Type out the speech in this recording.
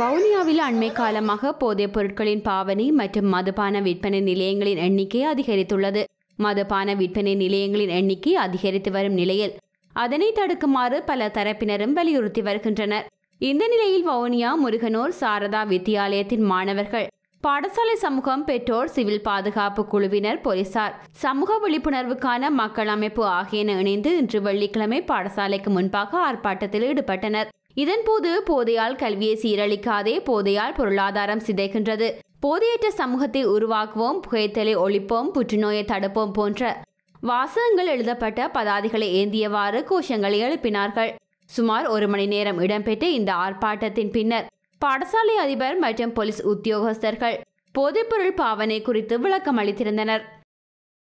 வவுனியாவில் அண்மை காலமாக போதைப் பொருட்களின் பாவனை மற்றும் மதுபான விற்பனை நிலையங்களின் எண்ணிக்கை அதிகரித்துள்ளது மதுபான விற்பனை நிலையங்களின் எண்ணிக்கை அதிகரித்து வரும் நிலையில் அதனை தடுக்குமாறு பல தரப்பினரும் வலியுறுத்தி வருகின்றனர் இந்த நிலையில் வவுனியா முருகனூர் சாரதா வித்தியாலயத்தின் மாணவர்கள் பாடசாலை சமூகம் பெற்றோர் சிவில் பாதுகாப்பு குழுவினர் போலீசார் சமூக விழிப்புணர்வுக்கான மக்கள் அமைப்பு ஆகியன இணைந்து இன்று வெள்ளிக்கிழமை பாடசாலைக்கு முன்பாக ஆர்ப்பாட்டத்தில் ஈடுபட்டனர் இதன்போது போதையால் கல்வியை சீரழிக்காதே போதையால் பொருளாதாரம் சிதைகின்றது போதையற்ற சமூகத்தை உருவாக்குவோம் புகைத்தலை ஒழிப்போம் புற்றுநோயை தடுப்போம் போன்ற வாசகங்கள் எழுதப்பட்ட பதாதிகளை ஏந்தியவாறு கோஷங்களை எழுப்பினார்கள் சுமார் ஒரு மணி நேரம் இடம்பெற்ற இந்த ஆர்ப்பாட்டத்தின் பின்னர் பாடசாலை அதிபர் மற்றும் போலீஸ் உத்தியோகஸ்தர்கள் போதைப்பொருள் பாவனை குறித்து விளக்கம் அளித்திருந்தனர்